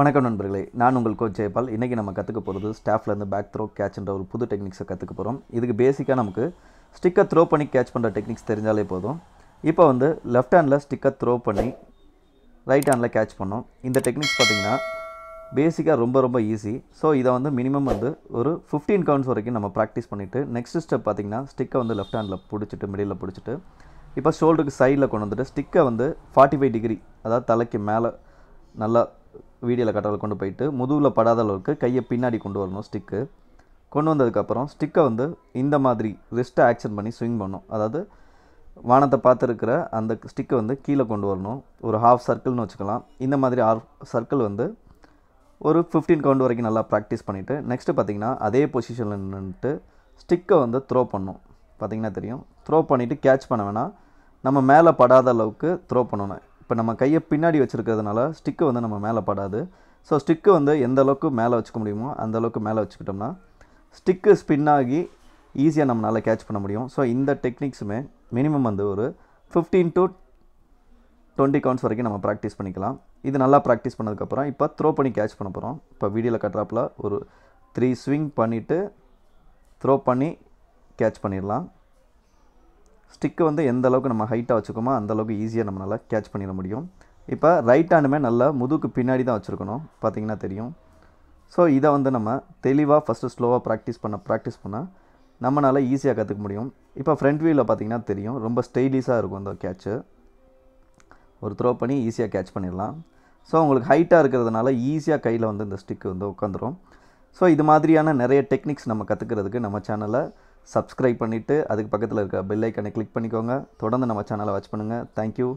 வணக்கம் நண்பர்களே நான் உங்கள் கோச் ஜெயபால் இன்றைக்கி நம்ம கற்றுக்க போகிறது ஸ்டாஃப்லேருந்து பேக் த்ரோ கேட்ச்ன்ற ஒரு புது டெக்னிக்ஸை கற்றுக்க போகிறோம் இதுக்கு பேசிக்காக நமக்கு ஸ்டிக்கை த்ரோ பண்ணி கேட்ச் பண்ணுற டெக்னிக்ஸ் தெரிஞ்சாலே போதும் இப்போ வந்து லெஃப்ட் ஹேண்டில் ஸ்டிக்கை த்ரோ பண்ணி ரைட் ஹேண்டில் கேட்ச் பண்ணோம் இந்த டெக்னிக்ஸ் பார்த்திங்கன்னா பேசிக்காக ரொம்ப ரொம்ப ஈஸி ஸோ இதை வந்து மினிமம் வந்து ஒரு ஃபிஃப்டீன் கவுண்ட்ஸ் வரைக்கும் நம்ம ப்ராக்டிஸ் பண்ணிவிட்டு நெக்ஸ்ட் ஸ்டெப் பார்த்திங்கன்னா ஸ்டிக்கை வந்து லெஃப்ட் ஹேண்டில் பிடிச்சிட்டு மிடில் பிடிச்சிட்டு இப்போ ஷோல்டருக்கு சைடில் கொண்டு வந்துட்டு ஸ்டிக்கை வந்து ஃபார்ட்டி ஃபைவ் டிகிரி அதாவது தலைக்கு மேலே நல்லா வீடியோவில் கட்டால் கொண்டு போயிட்டு முதுகில் படாத அளவுக்கு கையை பின்னாடி கொண்டு வரணும் ஸ்டிக்கு கொண்டு வந்ததுக்கப்புறம் ஸ்டிக்கை வந்து இந்த மாதிரி ரிஸ்ட்டை ஆக்ஷன் பண்ணி ஸ்விங் பண்ணும் அதாவது வானத்தை பார்த்துருக்கிற அந்த ஸ்டிக்கை வந்து கீழே கொண்டு வரணும் ஒரு ஹாஃப் சர்க்கிள்னு வச்சுக்கலாம் இந்த மாதிரி ஆஃப் சர்க்கிள் வந்து ஒரு ஃபிஃப்டீன் கவுண்ட் வரைக்கும் நல்லா ப்ராக்டிஸ் பண்ணிவிட்டு நெக்ஸ்ட்டு பார்த்திங்கன்னா அதே பொசிஷனில் நின்றுட்டு ஸ்டிக்கை வந்து த்ரோ பண்ணும் பார்த்திங்கன்னா தெரியும் த்ரோ பண்ணிவிட்டு கேட்ச் பண்ண வேணால் நம்ம மேலே படாத அளவுக்கு த்ரோ பண்ணணும் இப்போ நம்ம கையை பின்னாடி வச்சுருக்கிறதுனால ஸ்டிக்கு வந்து நம்ம மேலே படாது ஸோ ஸ்டிக்கு வந்து எந்த அளவுக்கு மேலே வச்சுக்க முடியுமோ அந்த அளவுக்கு மேலே வச்சுக்கிட்டோம்னா ஸ்டிக்கு ஸ்பின் ஆகி ஈஸியாக நம்மளால் கேட்ச் பண்ண முடியும் ஸோ இந்த டெக்னிக்ஸுமே மினிமம் வந்து ஒரு ஃபிஃப்டீன் டு டுவெண்ட்டி கவுண்ட்ஸ் வரைக்கும் நம்ம ப்ராக்டிஸ் பண்ணிக்கலாம் இது நல்லா ப்ராக்டிஸ் பண்ணதுக்கப்புறம் இப்போ த்ரோ பண்ணி கேட்ச் பண்ண போகிறோம் இப்போ வீடியோவில் கட்டுறாப்பில் ஒரு த்ரீ ஸ்விங் பண்ணிவிட்டு த்ரோ பண்ணி கேட்ச் பண்ணிடலாம் ஸ்டிக்கு வந்து எந்த அளவுக்கு நம்ம ஹைட்டாக வச்சுக்கோமோ அந்தளவுக்கு ஈஸியாக நம்மளால் கேட்ச் பண்ணிட முடியும் இப்போ ரைட் ஹேண்டுமே நல்லா முதுகுக்கு பின்னாடி தான் வச்சுருக்கணும் பார்த்திங்கன்னா தெரியும் ஸோ இதை வந்து நம்ம தெளிவாக ஃபஸ்ட்டு ஸ்லோவாக ப்ராக்டிஸ் பண்ண ப்ராக்டிஸ் பண்ணால் நம்மளால் ஈஸியாக கற்றுக்க முடியும் இப்போ ஃப்ரண்ட் வியூவில் பார்த்திங்கன்னா தெரியும் ரொம்ப ஸ்டைலிஷாக இருக்கும் அந்த கேட்ச்சு ஒரு த்ரோ பண்ணி ஈஸியாக கேட்ச் பண்ணிடலாம் ஸோ உங்களுக்கு ஹைட்டாக இருக்கிறதுனால ஈஸியாக கையில் வந்து இந்த ஸ்டிக் வந்து உட்காந்துரும் ஸோ இது மாதிரியான நிறைய டெக்னிக்ஸ் நம்ம கற்றுக்கிறதுக்கு நம்ம சேனலை சப்ஸ்கிரைப் பண்ணிவிட்டு அதுக்கு பக்கத்தில் இருக்க பெல் ஐக்கனை கிளிக் பண்ணிக்கோங்க தொடர்ந்து நம்ம சேனலை வாட்ச் பண்ணுங்கள் தேங்க்யூ